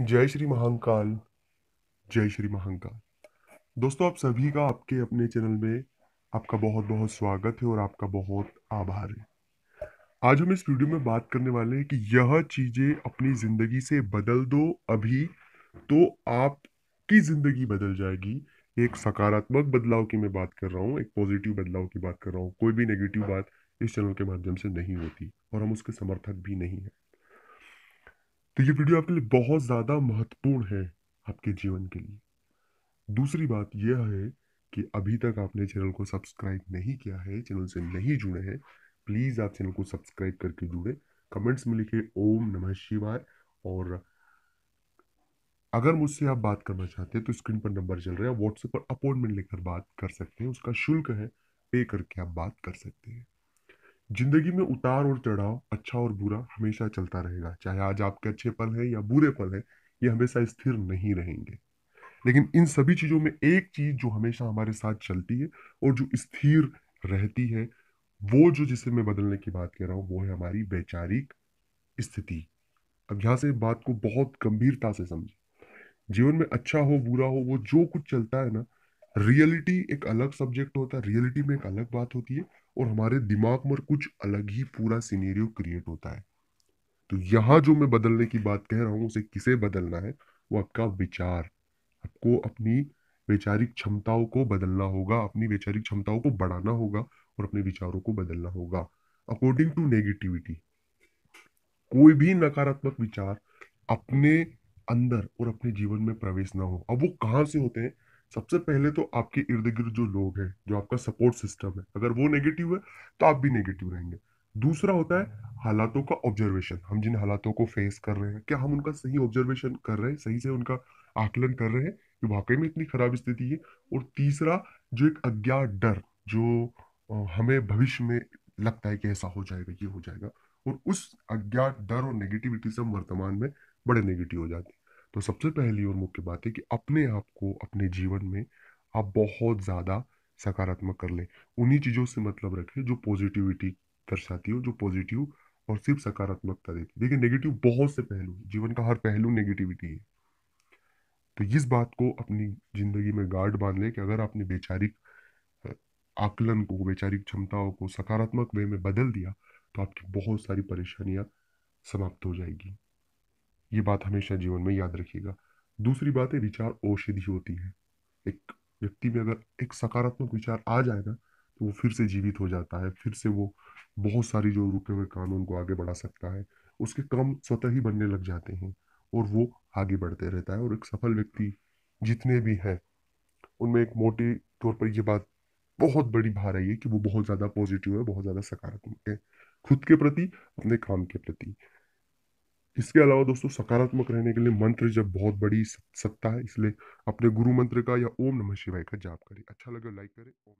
जय श्री महाकाल जय श्री महाकाल दोस्तों आप सभी का आपके अपने चैनल में आपका बहुत बहुत स्वागत है और आपका बहुत आभार है आज हम इस वीडियो में बात करने वाले हैं कि यह चीज़ें अपनी ज़िंदगी से बदल दो अभी तो आपकी ज़िंदगी बदल जाएगी एक सकारात्मक बदलाव की मैं बात कर रहा हूँ एक पॉजिटिव बदलाव की बात कर रहा हूँ कोई भी नेगेटिव बात इस चैनल के माध्यम से नहीं होती और हम उसके समर्थक भी नहीं हैं तो ये वीडियो आपके लिए बहुत ज़्यादा महत्वपूर्ण है आपके जीवन के लिए दूसरी बात यह है कि अभी तक आपने चैनल को सब्सक्राइब नहीं किया है चैनल से नहीं जुड़े हैं प्लीज़ आप चैनल को सब्सक्राइब करके जुड़े कमेंट्स में लिखे ओम नमः शिवाय और अगर मुझसे आप बात करना चाहते हैं तो स्क्रीन पर नंबर चल रहा है व्हाट्सएप पर अपॉइंटमेंट लेकर बात कर सकते हैं उसका शुल्क है पे करके आप बात कर सकते हैं जिंदगी में उतार और चढ़ाव अच्छा और बुरा हमेशा चलता रहेगा चाहे आज आपके अच्छे पल हैं या बुरे पल हैं ये हमेशा स्थिर नहीं रहेंगे लेकिन इन सभी चीज़ों में एक चीज़ जो हमेशा हमारे साथ चलती है और जो स्थिर रहती है वो जो जिसे मैं बदलने की बात कर रहा हूँ वो है हमारी वैचारिक स्थिति अब यहाँ से बात को बहुत गंभीरता से समझे जीवन में अच्छा हो बुरा हो वो जो कुछ चलता है ना रियलिटी एक अलग सब्जेक्ट होता है रियलिटी में एक अलग बात होती है और हमारे दिमाग में कुछ अलग ही पूरा सीनेरियो क्रिएट होता है तो यहाँ जो मैं बदलने की बात कह रहा हूँ उसे किसे बदलना है वो आपका विचार आपको अपनी वैचारिक क्षमताओं को बदलना होगा अपनी वैचारिक क्षमताओं को बढ़ाना होगा और अपने विचारों को बदलना होगा अकॉर्डिंग टू नेगेटिविटी कोई भी नकारात्मक विचार अपने अंदर और अपने जीवन में प्रवेश ना हो अब वो कहाँ से होते हैं सबसे पहले तो आपके इर्द गिर्द जो लोग हैं जो आपका सपोर्ट सिस्टम है अगर वो नेगेटिव है तो आप भी नेगेटिव रहेंगे दूसरा होता है हालातों का ऑब्जर्वेशन हम जिन हालातों को फेस कर रहे हैं क्या हम उनका सही ऑब्जर्वेशन कर रहे हैं सही से उनका आकलन कर रहे हैं कि वाकई में इतनी खराब स्थिति है और तीसरा जो एक अज्ञात डर जो हमें भविष्य में लगता है कि ऐसा हो जाएगा ये हो जाएगा और उस अज्ञात डर और नेगेटिविटी से हम वर्तमान में बड़े नेगेटिव हो जाते हैं तो सबसे पहली और मुख्य बात है कि अपने आप को अपने जीवन में आप बहुत ज़्यादा सकारात्मक कर लें उन्हीं चीज़ों से मतलब रखें जो पॉजिटिविटी दर्शाती हो जो पॉजिटिव और सिर्फ सकारात्मकता देती है देखिए नेगेटिव बहुत से पहलू जीवन का हर पहलू नेगेटिविटी है तो इस बात को अपनी ज़िंदगी में गार्ड बांध लें कि अगर आपने वैचारिक आकलन को वैचारिक क्षमताओं को सकारात्मक वे में बदल दिया तो आपकी बहुत सारी परेशानियाँ समाप्त हो जाएगी ये बात हमेशा जीवन में याद रखिएगा दूसरी बात है विचार औषधि होती है एक व्यक्ति में अगर एक सकारात्मक विचार आ जाए ना तो वो फिर से जीवित हो जाता है फिर से वो बहुत सारी जो रुके हुए कानून को आगे बढ़ा सकता है उसके काम स्वतः ही बनने लग जाते हैं और वो आगे बढ़ते रहता है और एक सफल व्यक्ति जितने भी हैं उनमें एक मोटे तौर पर ये बात बहुत बड़ी भार आई है कि वो बहुत ज़्यादा पॉजिटिव है बहुत ज़्यादा सकारात्मक है खुद के प्रति अपने काम के प्रति इसके अलावा दोस्तों सकारात्मक रहने के लिए मंत्र जब बहुत बड़ी सत्ता है इसलिए अपने गुरु मंत्र का या ओम नमः शिवाय का जाप करें अच्छा लगे लाइक करें